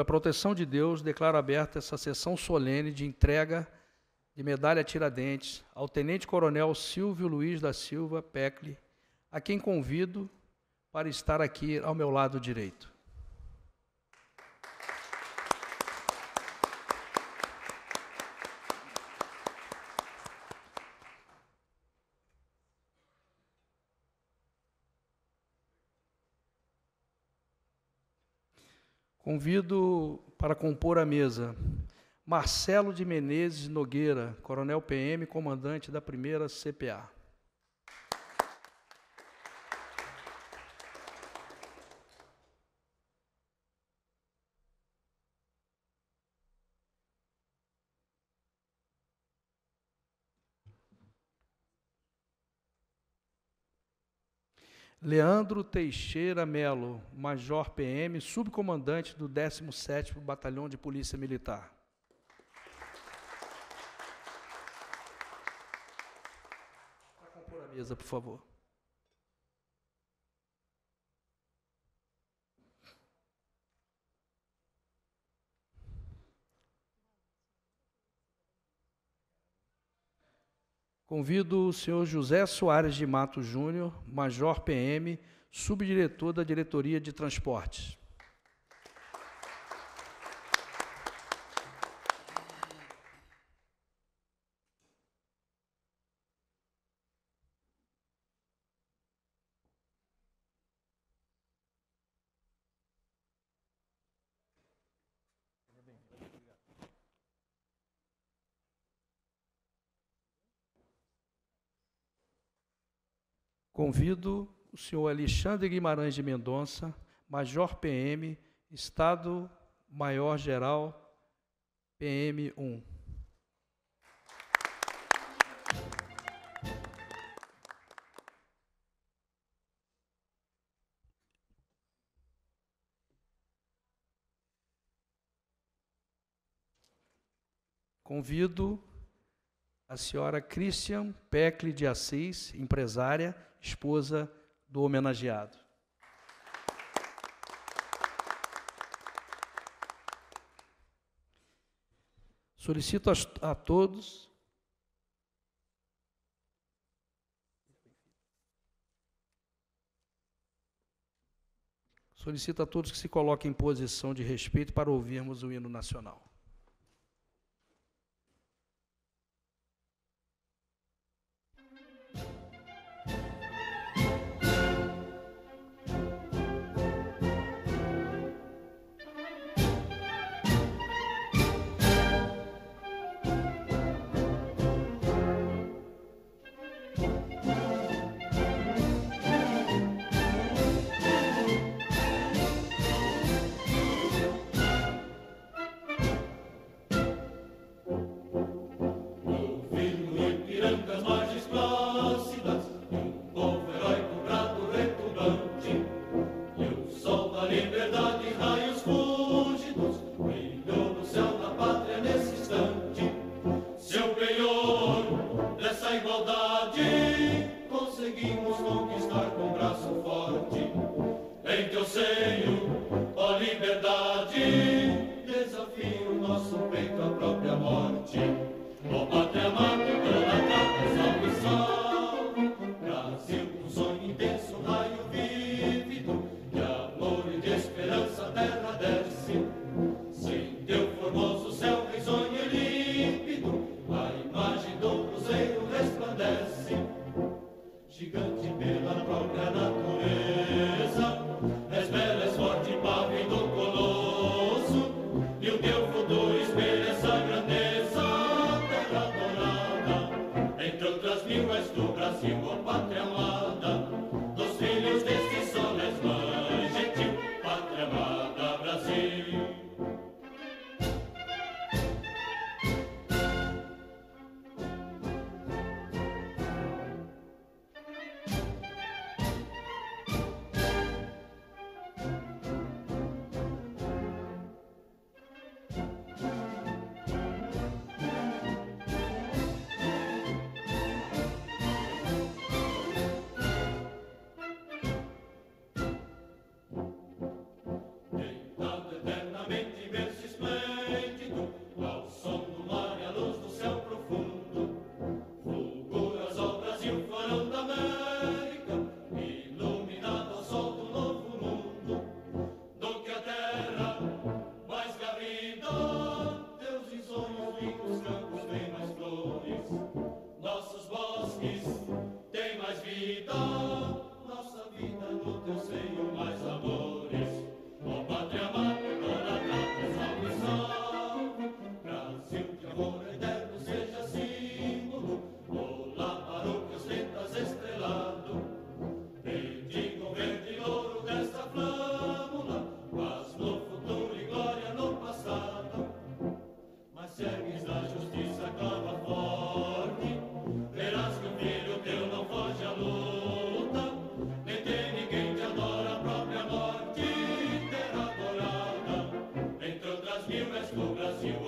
a proteção de Deus, declaro aberta essa sessão solene de entrega de medalha Tiradentes ao Tenente-Coronel Silvio Luiz da Silva Pecle, a quem convido para estar aqui ao meu lado direito. Convido para compor a mesa Marcelo de Menezes Nogueira, Coronel PM, comandante da 1 CPA. Leandro Teixeira Melo, Major PM, subcomandante do 17º Batalhão de Polícia Militar. Para tá compor a mesa, por favor. Convido o senhor José Soares de Mato Júnior, Major PM, subdiretor da Diretoria de Transportes. Convido o senhor Alexandre Guimarães de Mendonça, Major PM, Estado Maior Geral, PM 1. Convido a senhora Christian Peckle de Assis, empresária, esposa do homenageado. Solicito a, a todos Solicito a todos que se coloquem em posição de respeito para ouvirmos o hino nacional.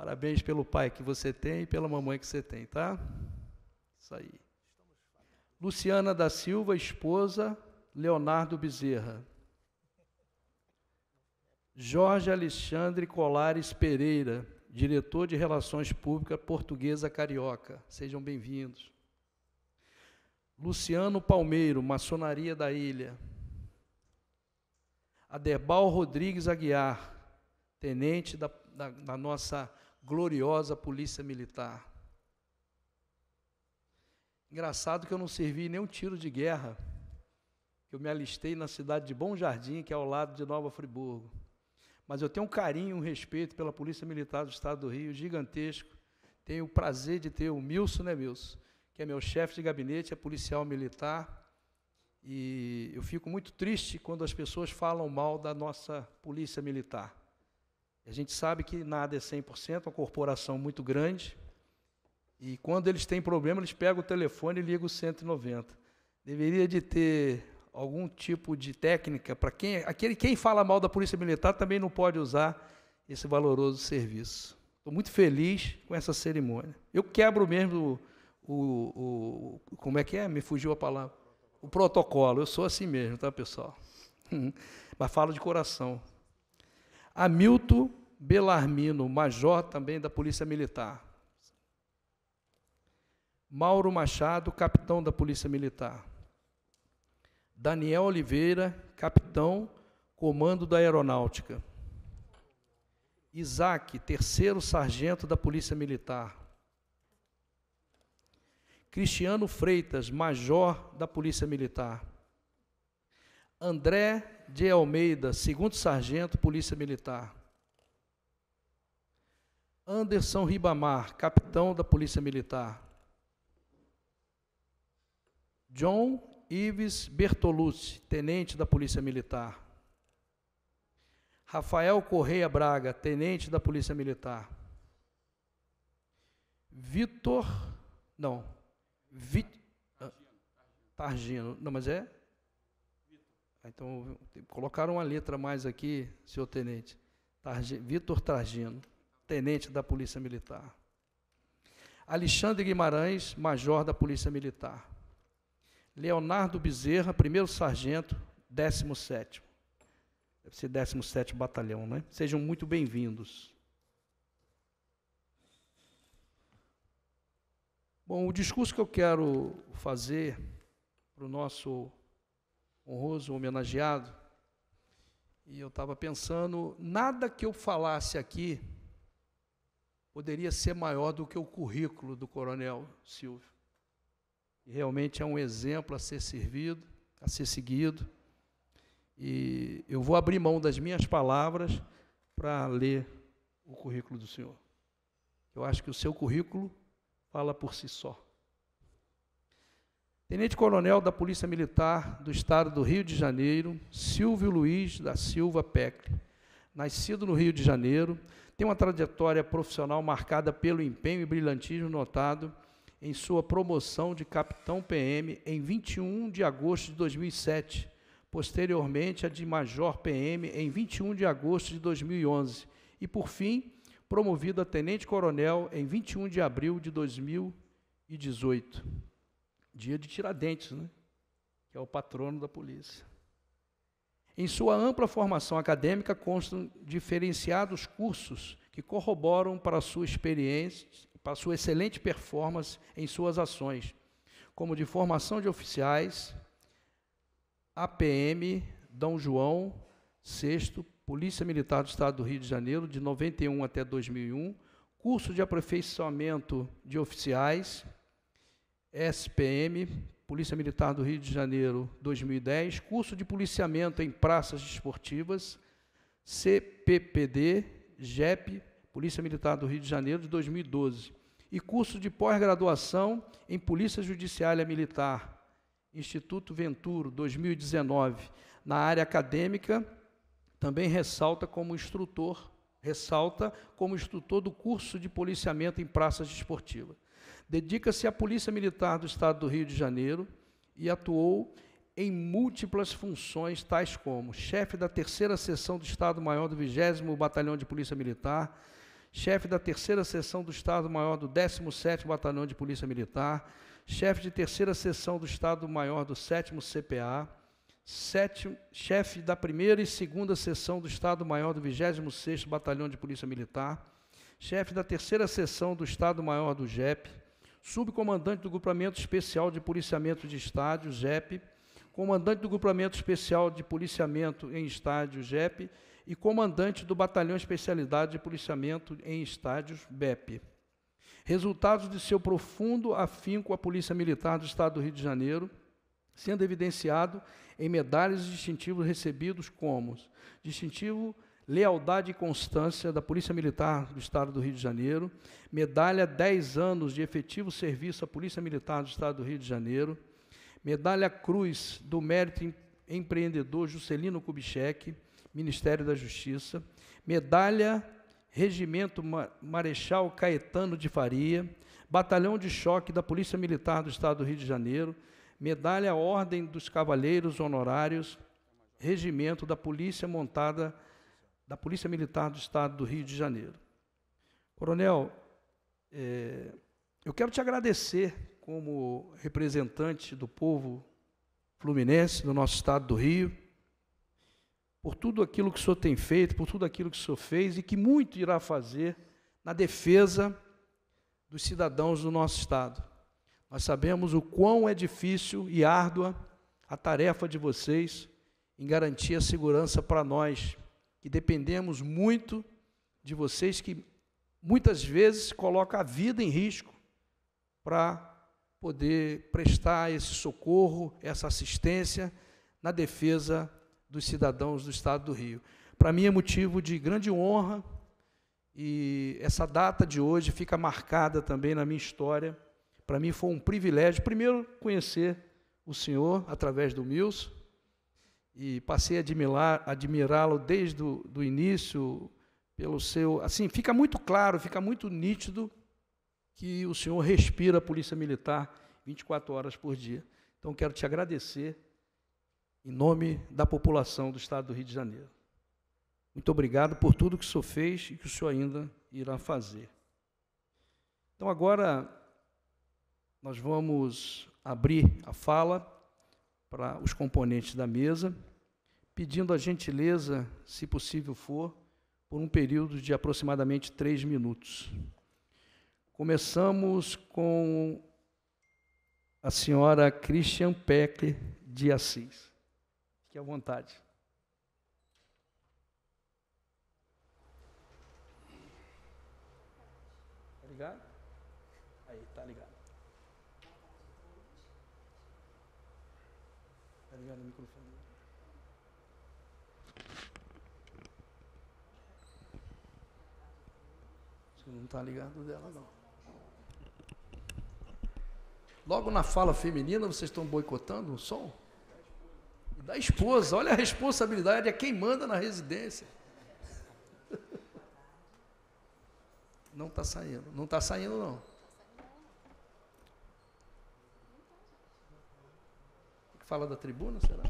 Parabéns pelo pai que você tem e pela mamãe que você tem, tá? Isso aí. Luciana da Silva, esposa, Leonardo Bezerra. Jorge Alexandre Colares Pereira, diretor de Relações Públicas Portuguesa Carioca. Sejam bem-vindos. Luciano Palmeiro, Maçonaria da Ilha. Aderbal Rodrigues Aguiar, tenente da, da, da nossa gloriosa Polícia Militar. Engraçado que eu não servi nenhum tiro de guerra. Eu me alistei na cidade de Bom Jardim, que é ao lado de Nova Friburgo. Mas eu tenho um carinho, um respeito pela Polícia Militar do Estado do Rio, gigantesco. Tenho o prazer de ter o Milson, né, Milson? Que é meu chefe de gabinete, é policial militar. E eu fico muito triste quando as pessoas falam mal da nossa Polícia Militar. A gente sabe que nada é 100%, uma corporação muito grande. E quando eles têm problema, eles pegam o telefone e ligam o 190. Deveria de ter algum tipo de técnica para quem aquele quem fala mal da polícia militar também não pode usar esse valoroso serviço. Estou muito feliz com essa cerimônia. Eu quebro mesmo o, o, o como é que é? Me fugiu a palavra. O protocolo. Eu sou assim mesmo, tá pessoal? Mas falo de coração. Hamilton Belarmino, major também da Polícia Militar. Mauro Machado, capitão da Polícia Militar. Daniel Oliveira, capitão, comando da Aeronáutica. Isaac, terceiro sargento da Polícia Militar. Cristiano Freitas, major da Polícia Militar. André de Almeida, segundo sargento, Polícia Militar. Anderson Ribamar, capitão da Polícia Militar. John Ives Bertolucci, tenente da Polícia Militar. Rafael Correia Braga, tenente da Polícia Militar. Vitor, não, Targino. Targino, não, mas é então, colocaram uma letra mais aqui, senhor tenente. Vitor Targino, tenente da Polícia Militar. Alexandre Guimarães, major da Polícia Militar. Leonardo Bezerra, primeiro sargento, 17. Deve ser 17 Batalhão, né? Sejam muito bem-vindos. Bom, o discurso que eu quero fazer para o nosso honroso homenageado, e eu estava pensando, nada que eu falasse aqui poderia ser maior do que o currículo do Coronel Silvio. E realmente é um exemplo a ser servido, a ser seguido. E eu vou abrir mão das minhas palavras para ler o currículo do senhor. Eu acho que o seu currículo fala por si só. Tenente-coronel da Polícia Militar do Estado do Rio de Janeiro, Silvio Luiz da Silva Pecle. Nascido no Rio de Janeiro, tem uma trajetória profissional marcada pelo empenho e brilhantismo notado em sua promoção de capitão PM em 21 de agosto de 2007, posteriormente a de major PM em 21 de agosto de 2011 e, por fim, promovido a tenente-coronel em 21 de abril de 2018 dia de Tiradentes, né? que é o patrono da polícia. Em sua ampla formação acadêmica constam diferenciados cursos que corroboram para sua experiência, para sua excelente performance em suas ações, como de formação de oficiais, APM, Dom João VI, Polícia Militar do Estado do Rio de Janeiro, de 91 até 2001, curso de aperfeiçoamento de oficiais, SPM, Polícia Militar do Rio de Janeiro, 2010, curso de policiamento em praças desportivas, CPPD, JEP, Polícia Militar do Rio de Janeiro, de 2012, e curso de pós-graduação em Polícia Judiciária Militar, Instituto Venturo, 2019, na área acadêmica, também ressalta como instrutor, ressalta como instrutor do curso de policiamento em praças desportivas. Dedica-se à Polícia Militar do Estado do Rio de Janeiro e atuou em múltiplas funções, tais como chefe da terceira seção do Estado-Maior do 20 Batalhão de Polícia Militar, chefe da terceira seção do Estado-Maior do 17º Batalhão de Polícia Militar, chefe de terceira seção do Estado-Maior do 7 CPA, chefe da primeira e segunda seção do Estado-Maior do 26º Batalhão de Polícia Militar, chefe da terceira seção do Estado-Maior do GEP, subcomandante do Grupamento Especial de Policiamento de Estádio, GEP, comandante do Grupamento Especial de Policiamento em Estádio, GEP, e comandante do Batalhão Especialidade de Policiamento em Estádios, BEP. Resultados de seu profundo afinco à Polícia Militar do Estado do Rio de Janeiro, sendo evidenciado em medalhas e distintivos recebidos como distintivo Lealdade e Constância da Polícia Militar do Estado do Rio de Janeiro, medalha 10 anos de efetivo serviço à Polícia Militar do Estado do Rio de Janeiro, medalha Cruz do Mérito Empreendedor Juscelino Kubitschek, Ministério da Justiça, medalha Regimento Marechal Caetano de Faria, Batalhão de Choque da Polícia Militar do Estado do Rio de Janeiro, medalha Ordem dos Cavaleiros Honorários, Regimento da Polícia Montada da Polícia Militar do Estado do Rio de Janeiro. Coronel, é, eu quero te agradecer como representante do povo fluminense, do nosso Estado do Rio, por tudo aquilo que o senhor tem feito, por tudo aquilo que o senhor fez e que muito irá fazer na defesa dos cidadãos do nosso Estado. Nós sabemos o quão é difícil e árdua a tarefa de vocês em garantir a segurança para nós, que dependemos muito de vocês, que muitas vezes coloca a vida em risco para poder prestar esse socorro, essa assistência na defesa dos cidadãos do Estado do Rio. Para mim é motivo de grande honra e essa data de hoje fica marcada também na minha história. Para mim foi um privilégio, primeiro, conhecer o senhor através do Milson, e passei a admirá-lo desde o do início pelo seu, assim, fica muito claro, fica muito nítido que o senhor respira a polícia militar 24 horas por dia. Então quero te agradecer em nome da população do estado do Rio de Janeiro. Muito obrigado por tudo que o senhor fez e que o senhor ainda irá fazer. Então agora nós vamos abrir a fala para os componentes da mesa, pedindo a gentileza, se possível for, por um período de aproximadamente três minutos. Começamos com a senhora Christian Peck de Assis. Fique à vontade. Tá ligado? Aí, tá ligado. ligado o microfone. Acho que não está ligado dela, não. Logo na fala feminina, vocês estão boicotando o som? da esposa, olha a responsabilidade, é quem manda na residência. Não está saindo, não está saindo, não. Fala da tribuna, será?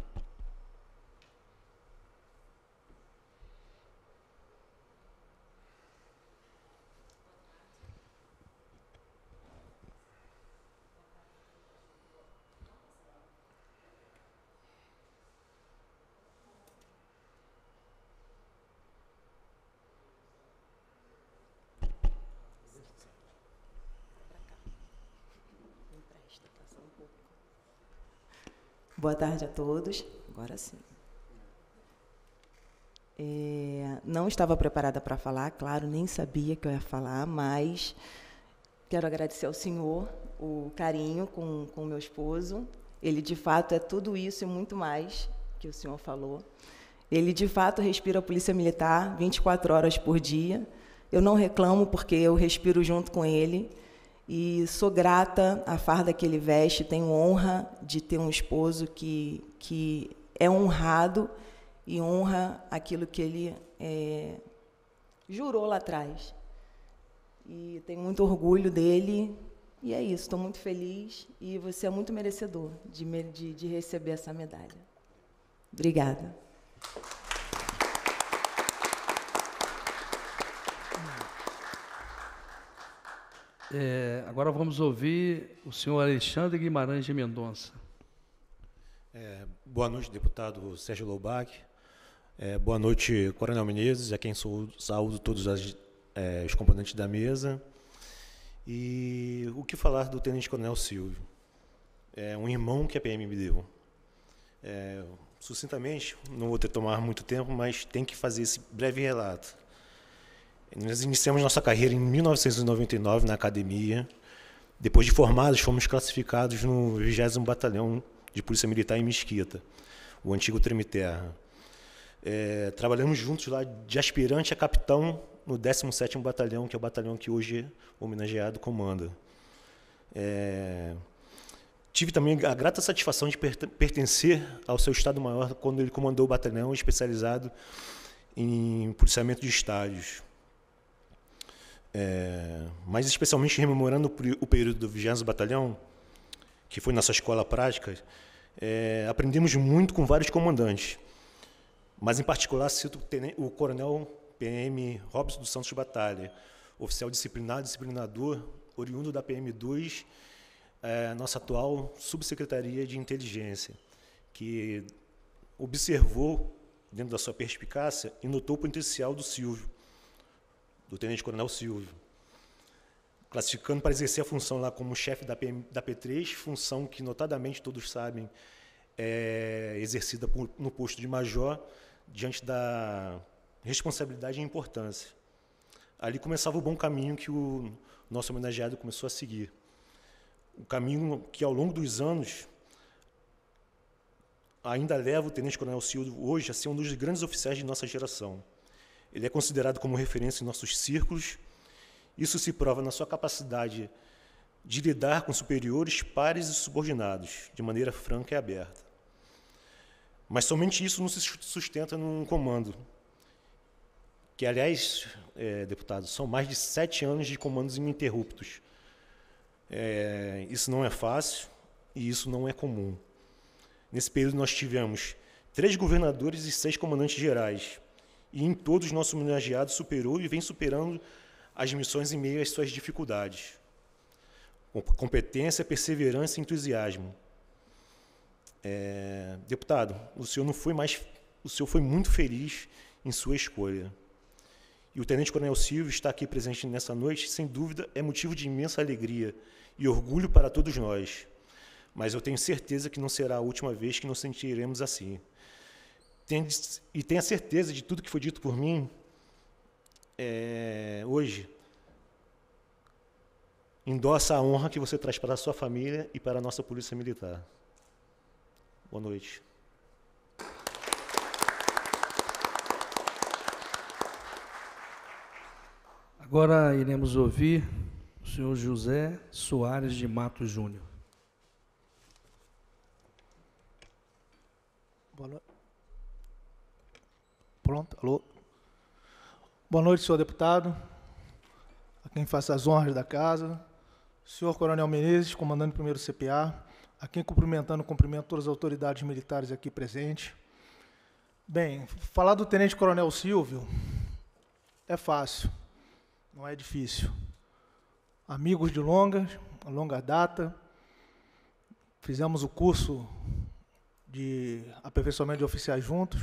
Boa tarde a todos. Agora sim. É, não estava preparada para falar, claro, nem sabia que eu ia falar, mas quero agradecer ao senhor o carinho com o meu esposo. Ele, de fato, é tudo isso e muito mais que o senhor falou. Ele, de fato, respira a Polícia Militar 24 horas por dia. Eu não reclamo, porque eu respiro junto com ele. E sou grata à farda que ele veste, tenho honra de ter um esposo que, que é honrado e honra aquilo que ele é, jurou lá atrás. E tenho muito orgulho dele. E é isso, estou muito feliz e você é muito merecedor de, de, de receber essa medalha. Obrigada. É, agora vamos ouvir o senhor Alexandre Guimarães de Mendonça. É, boa noite, deputado Sérgio Lobac. É, boa noite, Coronel Menezes, a quem sou, saúdo todos as, é, os componentes da mesa. E o que falar do Tenente Coronel Silvio? É um irmão que a PM me deu. É, sucintamente, não vou ter tomar muito tempo, mas tem que fazer esse breve relato. Nós iniciamos nossa carreira em 1999 na academia. Depois de formados, fomos classificados no 20 Batalhão de Polícia Militar em Mesquita, o antigo Tremiterra. É, trabalhamos juntos lá de aspirante a capitão no 17º Batalhão, que é o batalhão que hoje o homenageado comanda. É, tive também a grata satisfação de pertencer ao seu Estado-Maior quando ele comandou o batalhão especializado em policiamento de estádios é, mas especialmente rememorando o período do 20 Batalhão, que foi nossa escola prática, é, aprendemos muito com vários comandantes. Mas, em particular, cito o coronel PM Robson dos Santos Batalha, oficial disciplinado, disciplinador, oriundo da PM2, é, nossa atual subsecretaria de inteligência, que observou, dentro da sua perspicácia, e notou o potencial do Silvio do tenente-coronel Silvio, classificando para exercer a função lá como chefe da, PM, da P3, função que, notadamente, todos sabem, é exercida por, no posto de major diante da responsabilidade e importância. Ali começava o bom caminho que o nosso homenageado começou a seguir. O caminho que, ao longo dos anos, ainda leva o Tenente Coronel Silvio hoje a ser um dos grandes oficiais de nossa geração. Ele é considerado como referência em nossos círculos. Isso se prova na sua capacidade de lidar com superiores, pares e subordinados, de maneira franca e aberta. Mas somente isso não se sustenta num comando. Que, aliás, é, deputados, são mais de sete anos de comandos ininterruptos. É, isso não é fácil e isso não é comum. Nesse período, nós tivemos três governadores e seis comandantes gerais, e em todos os nossos homenageados superou e vem superando as missões em meio às suas dificuldades. Com competência, perseverança e entusiasmo. É, deputado, o senhor não foi mais, o senhor foi muito feliz em sua escolha. E o Tenente Coronel Silvio está aqui presente nessa noite, sem dúvida, é motivo de imensa alegria e orgulho para todos nós. Mas eu tenho certeza que não será a última vez que nos sentiremos assim e tenha certeza de tudo que foi dito por mim é, hoje endossa a honra que você traz para a sua família e para a nossa Polícia Militar. Boa noite. Agora iremos ouvir o senhor José Soares de Mato Júnior. Boa noite. Pronto, alô. Boa noite, senhor deputado, a quem faça as honras da casa, senhor Coronel Menezes, comandante primeiro CPA, a quem cumprimentando, cumprimento todas as autoridades militares aqui presentes. Bem, falar do Tenente Coronel Silvio é fácil, não é difícil. Amigos de longa, longa data, fizemos o curso de aperfeiçoamento de oficiais juntos,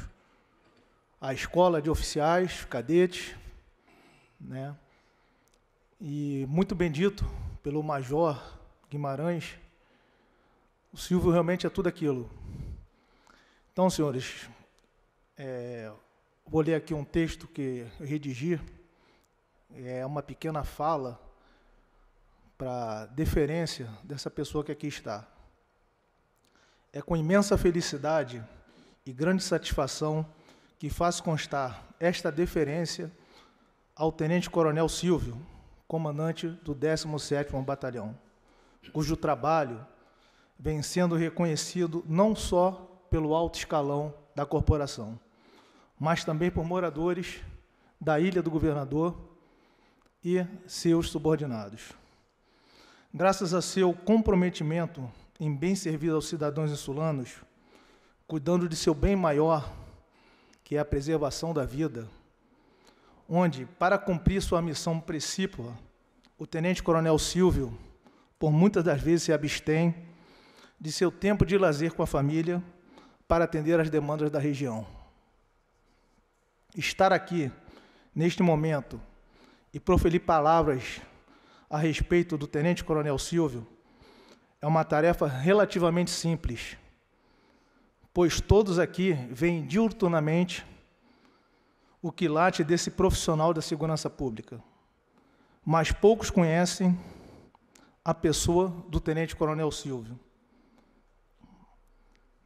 a escola de oficiais, cadetes, né? E muito bendito pelo Major Guimarães, o Silvio realmente é tudo aquilo. Então, senhores, é, vou ler aqui um texto que eu redigi, é uma pequena fala para deferência dessa pessoa que aqui está. É com imensa felicidade e grande satisfação que faz constar esta deferência ao Tenente Coronel Silvio, comandante do 17º Batalhão, cujo trabalho vem sendo reconhecido não só pelo alto escalão da corporação, mas também por moradores da Ilha do Governador e seus subordinados. Graças a seu comprometimento em bem servir aos cidadãos insulanos, cuidando de seu bem maior que é a preservação da vida, onde, para cumprir sua missão principal, o tenente-coronel Silvio, por muitas das vezes, se abstém de seu tempo de lazer com a família para atender às demandas da região. Estar aqui, neste momento, e proferir palavras a respeito do tenente-coronel Silvio é uma tarefa relativamente simples pois todos aqui veem diuturnamente o quilate desse profissional da segurança pública, mas poucos conhecem a pessoa do Tenente Coronel Silvio.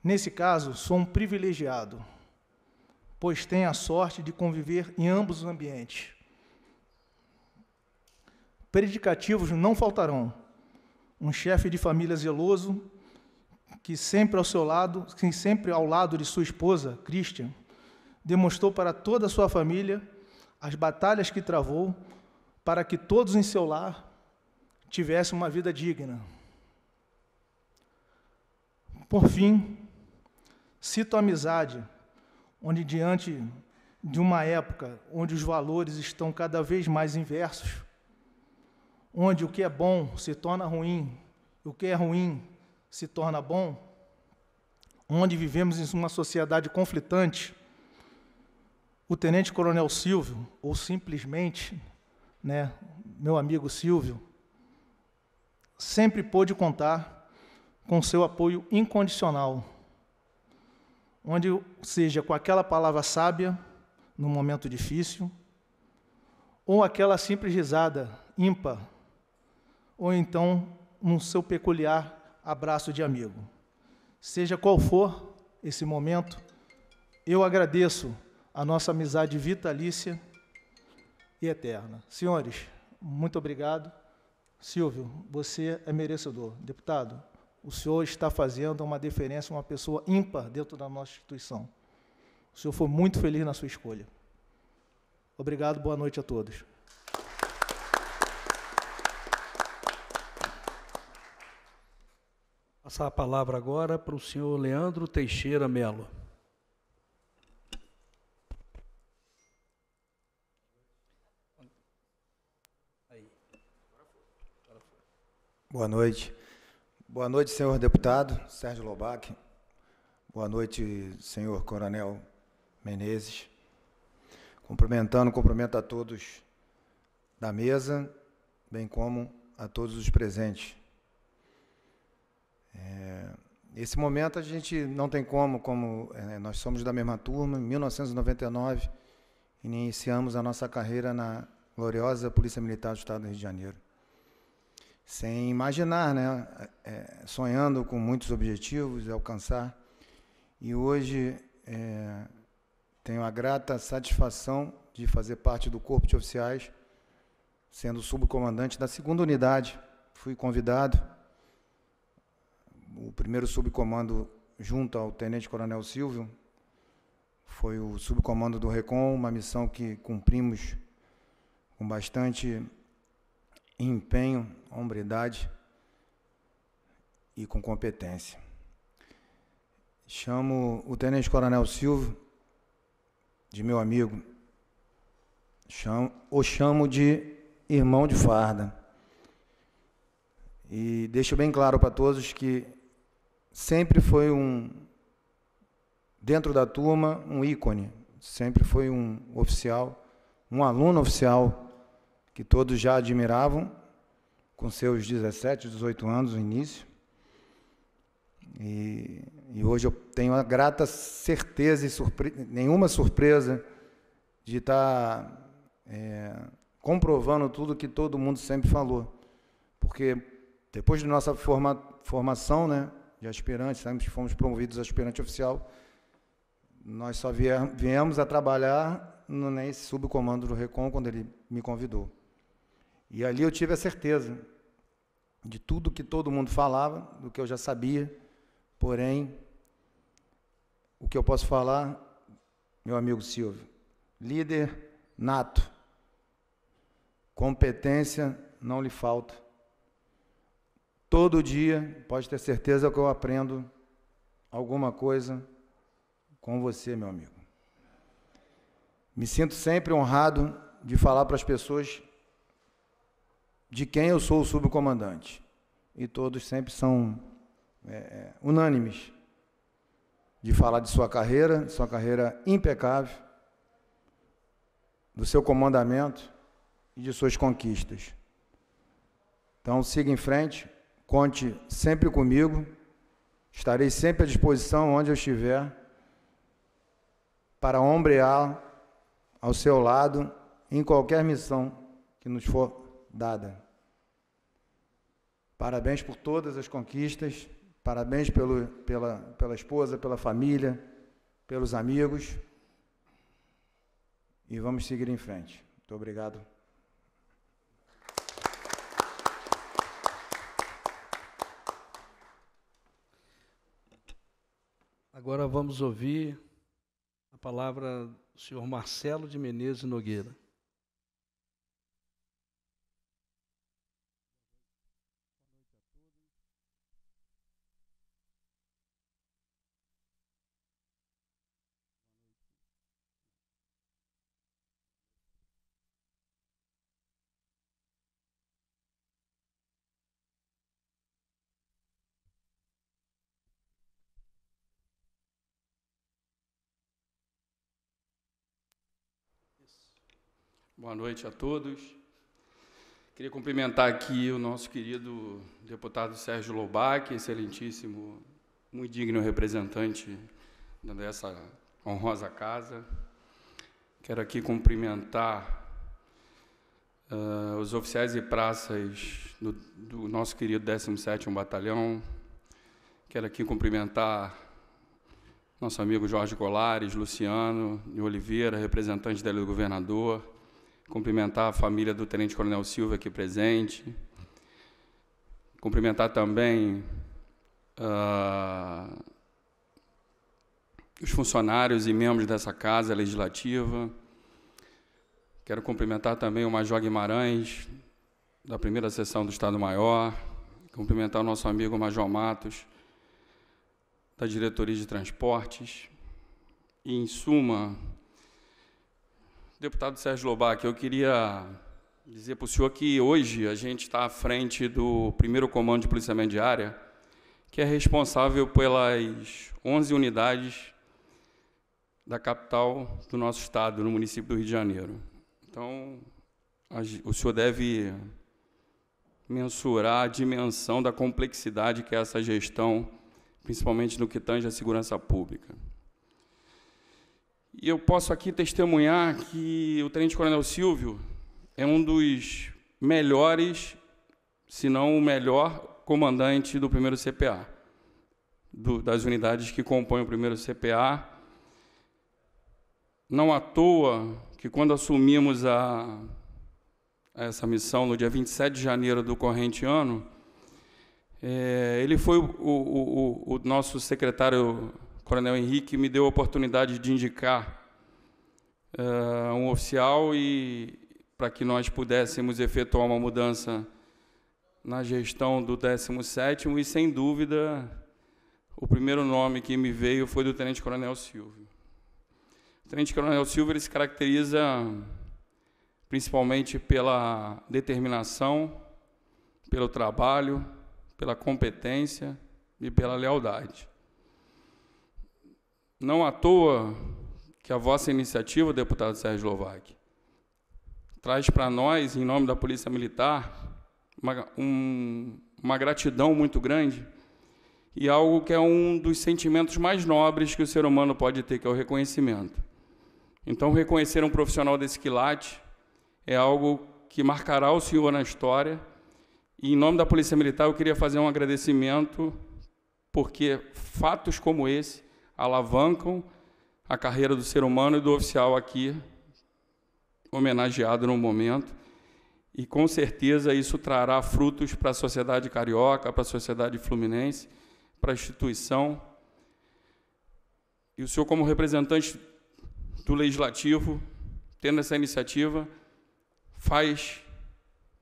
Nesse caso, sou um privilegiado, pois tenho a sorte de conviver em ambos os ambientes. Predicativos não faltarão. Um chefe de família zeloso, que sempre ao seu lado, que sempre ao lado de sua esposa, Christian, demonstrou para toda a sua família as batalhas que travou para que todos em seu lar tivessem uma vida digna. Por fim, cito a amizade, onde diante de uma época onde os valores estão cada vez mais inversos, onde o que é bom se torna ruim, o que é ruim se torna bom, onde vivemos em uma sociedade conflitante, o tenente-coronel Silvio, ou simplesmente, né, meu amigo Silvio, sempre pôde contar com seu apoio incondicional, onde seja com aquela palavra sábia no momento difícil, ou aquela simples risada ímpar, ou então no seu peculiar abraço de amigo. Seja qual for esse momento, eu agradeço a nossa amizade vitalícia e eterna. Senhores, muito obrigado. Silvio, você é merecedor. Deputado, o senhor está fazendo uma diferença, uma pessoa ímpar dentro da nossa instituição. O senhor foi muito feliz na sua escolha. Obrigado, boa noite a todos. Passar a palavra agora para o senhor Leandro Teixeira Melo. Boa noite. Boa noite, senhor deputado Sérgio Lobac. Boa noite, senhor Coronel Menezes. Cumprimentando, cumprimento a todos da mesa, bem como a todos os presentes. Nesse momento a gente não tem como, como é, nós somos da mesma turma, em 1999 iniciamos a nossa carreira na gloriosa Polícia Militar do Estado do Rio de Janeiro. Sem imaginar, né, é, sonhando com muitos objetivos e alcançar, e hoje é, tenho a grata satisfação de fazer parte do Corpo de Oficiais, sendo subcomandante da segunda unidade. Fui convidado o primeiro subcomando junto ao Tenente Coronel Silvio foi o subcomando do RECOM, uma missão que cumprimos com bastante empenho, hombridade e com competência. Chamo o Tenente Coronel Silvio de meu amigo, chamo, o chamo de irmão de farda. E deixo bem claro para todos que sempre foi um, dentro da turma, um ícone, sempre foi um oficial, um aluno oficial que todos já admiravam, com seus 17, 18 anos no início. E, e hoje eu tenho a grata certeza e surpre nenhuma surpresa de estar tá, é, comprovando tudo que todo mundo sempre falou. Porque depois de nossa forma, formação, né, de aspirante, sempre né, fomos promovidos a aspirante oficial. Nós só viemos a trabalhar nesse subcomando do RECOM quando ele me convidou. E ali eu tive a certeza de tudo que todo mundo falava, do que eu já sabia, porém, o que eu posso falar, meu amigo Silvio, líder nato, competência não lhe falta Todo dia, pode ter certeza que eu aprendo alguma coisa com você, meu amigo. Me sinto sempre honrado de falar para as pessoas de quem eu sou o subcomandante. E todos sempre são é, é unânimes de falar de sua carreira, de sua carreira impecável, do seu comandamento e de suas conquistas. Então, siga em frente, Conte sempre comigo. Estarei sempre à disposição onde eu estiver para ombrear ao seu lado em qualquer missão que nos for dada. Parabéns por todas as conquistas, parabéns pelo, pela, pela esposa, pela família, pelos amigos. E vamos seguir em frente. Muito obrigado Agora vamos ouvir a palavra do senhor Marcelo de Menezes Nogueira. Boa noite a todos. Queria cumprimentar aqui o nosso querido deputado Sérgio Lobac, excelentíssimo, muito digno representante dessa honrosa casa. Quero aqui cumprimentar uh, os oficiais e praças do, do nosso querido 17º Batalhão. Quero aqui cumprimentar nosso amigo Jorge Colares, Luciano e Oliveira, representante dele do governador, cumprimentar a família do Tenente Coronel Silva aqui presente, cumprimentar também uh, os funcionários e membros dessa Casa Legislativa. Quero cumprimentar também o Major Guimarães, da primeira sessão do Estado-Maior, cumprimentar o nosso amigo Major Matos, da Diretoria de Transportes, e, em suma, Deputado Sérgio Lobac, eu queria dizer para o senhor que hoje a gente está à frente do primeiro comando de policiamento de área, que é responsável pelas 11 unidades da capital do nosso estado, no município do Rio de Janeiro. Então, a, o senhor deve mensurar a dimensão da complexidade que é essa gestão, principalmente no que tange à segurança pública. E eu posso aqui testemunhar que o Tenente Coronel Silvio é um dos melhores, se não o melhor, comandante do primeiro CPA, do, das unidades que compõem o primeiro CPA. Não à toa que quando assumimos a, a essa missão no dia 27 de janeiro do corrente ano, é, ele foi o, o, o, o nosso secretário Coronel Henrique me deu a oportunidade de indicar uh, um oficial e para que nós pudéssemos efetuar uma mudança na gestão do 17º e sem dúvida o primeiro nome que me veio foi do Tenente Coronel Silvio. O Tenente Coronel Silvio se caracteriza principalmente pela determinação, pelo trabalho, pela competência e pela lealdade. Não à toa que a vossa iniciativa, deputado Sérgio Lovac, traz para nós, em nome da Polícia Militar, uma, um, uma gratidão muito grande e algo que é um dos sentimentos mais nobres que o ser humano pode ter, que é o reconhecimento. Então, reconhecer um profissional desse quilate é algo que marcará o senhor na história. E, em nome da Polícia Militar, eu queria fazer um agradecimento, porque fatos como esse alavancam a carreira do ser humano e do oficial aqui homenageado no momento. E com certeza isso trará frutos para a sociedade carioca, para a sociedade fluminense, para a instituição. E o senhor, como representante do legislativo, tendo essa iniciativa, faz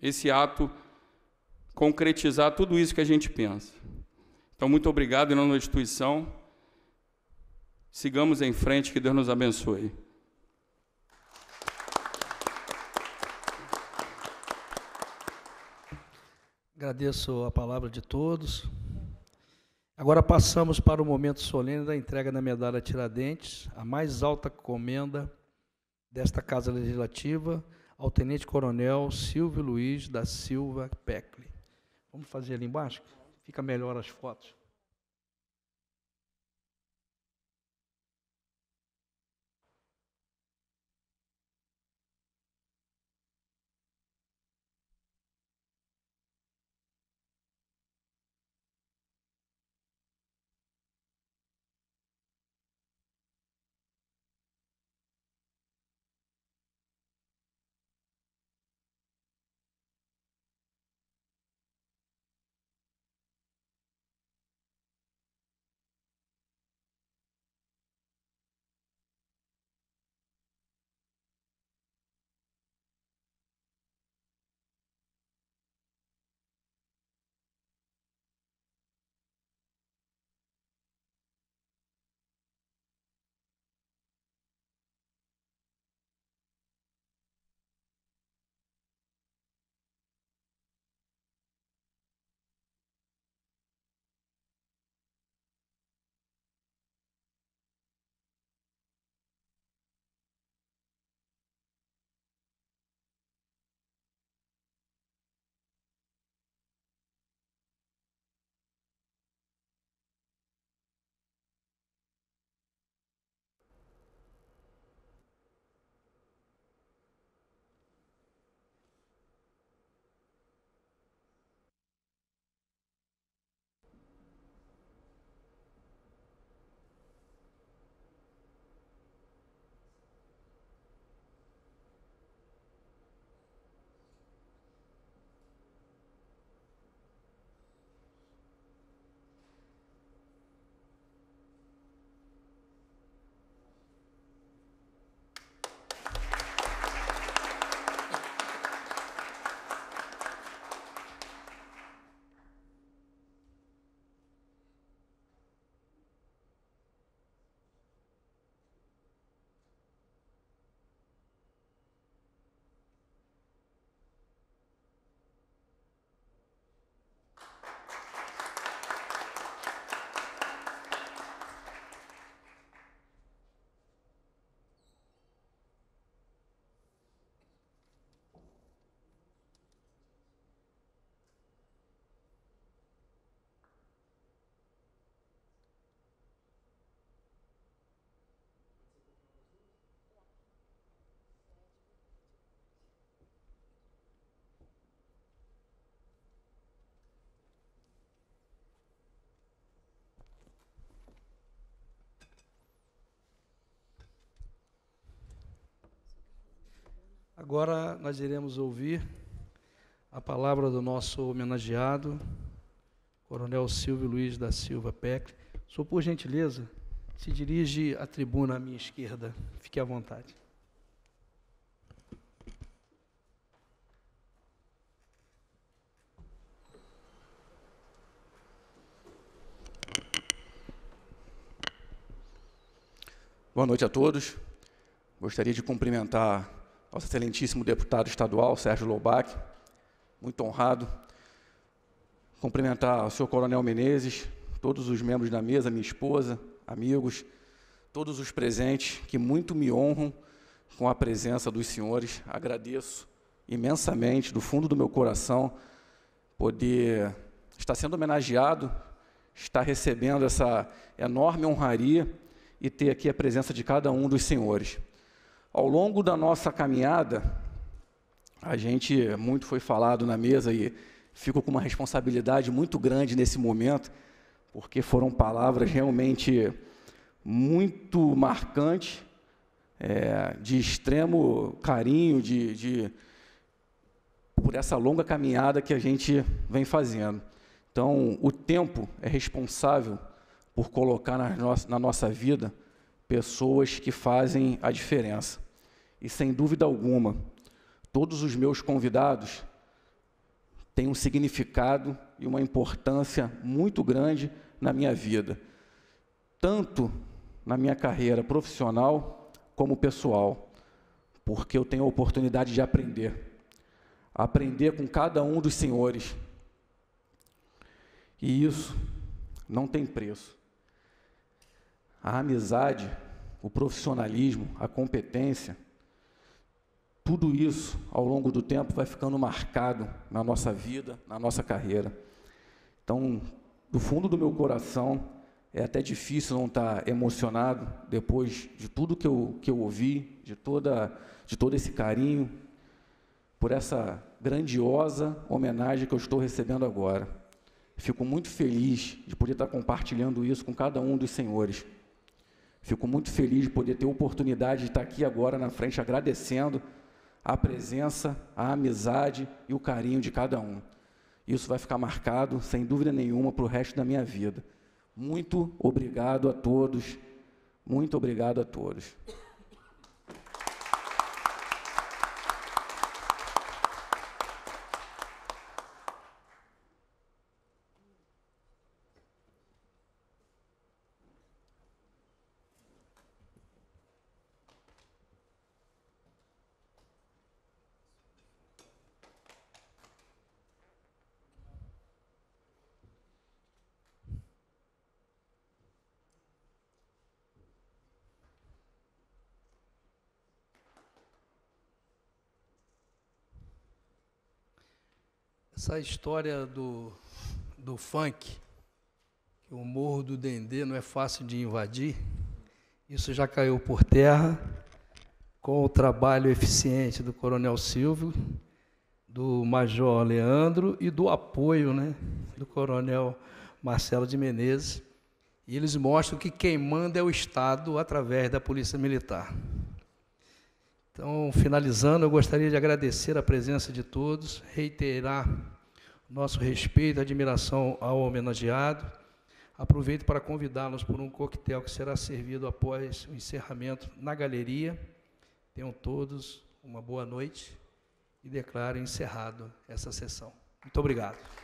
esse ato concretizar tudo isso que a gente pensa. Então, muito obrigado em nome da instituição. Sigamos em frente, que Deus nos abençoe. Agradeço a palavra de todos. Agora passamos para o momento solene da entrega da medalha Tiradentes, a mais alta comenda desta Casa Legislativa, ao Tenente Coronel Silvio Luiz da Silva Peckley. Vamos fazer ali embaixo? Fica melhor as fotos. Agora nós iremos ouvir a palavra do nosso homenageado, Coronel Silvio Luiz da Silva Peck. Só por gentileza, se dirige à tribuna à minha esquerda. Fique à vontade. Boa noite a todos. Gostaria de cumprimentar nosso excelentíssimo deputado estadual, Sérgio Lobac, muito honrado. Cumprimentar o senhor Coronel Menezes, todos os membros da mesa, minha esposa, amigos, todos os presentes que muito me honram com a presença dos senhores. Agradeço imensamente, do fundo do meu coração, poder estar sendo homenageado, estar recebendo essa enorme honraria e ter aqui a presença de cada um dos senhores. Ao longo da nossa caminhada, a gente muito foi falado na mesa e fico com uma responsabilidade muito grande nesse momento, porque foram palavras realmente muito marcantes, é, de extremo carinho, de, de por essa longa caminhada que a gente vem fazendo. Então, o tempo é responsável por colocar na nossa, na nossa vida pessoas que fazem a diferença. E sem dúvida alguma, todos os meus convidados têm um significado e uma importância muito grande na minha vida, tanto na minha carreira profissional como pessoal, porque eu tenho a oportunidade de aprender, aprender com cada um dos senhores. E isso não tem preço a amizade, o profissionalismo, a competência, tudo isso ao longo do tempo vai ficando marcado na nossa vida, na nossa carreira. Então, do fundo do meu coração, é até difícil não estar emocionado depois de tudo que eu, que eu ouvi, de, toda, de todo esse carinho, por essa grandiosa homenagem que eu estou recebendo agora. Fico muito feliz de poder estar compartilhando isso com cada um dos senhores. Fico muito feliz de poder ter a oportunidade de estar aqui agora na frente agradecendo a presença, a amizade e o carinho de cada um. Isso vai ficar marcado, sem dúvida nenhuma, para o resto da minha vida. Muito obrigado a todos. Muito obrigado a todos. Essa história do, do funk, que o morro do Dendê não é fácil de invadir, isso já caiu por terra com o trabalho eficiente do Coronel Silvio, do Major Leandro e do apoio né, do Coronel Marcelo de Menezes. E eles mostram que quem manda é o Estado através da Polícia Militar. Então, finalizando, eu gostaria de agradecer a presença de todos, reiterar nosso respeito e admiração ao homenageado. Aproveito para convidá-los por um coquetel que será servido após o encerramento na galeria. Tenham todos uma boa noite e declaro encerrado essa sessão. Muito obrigado.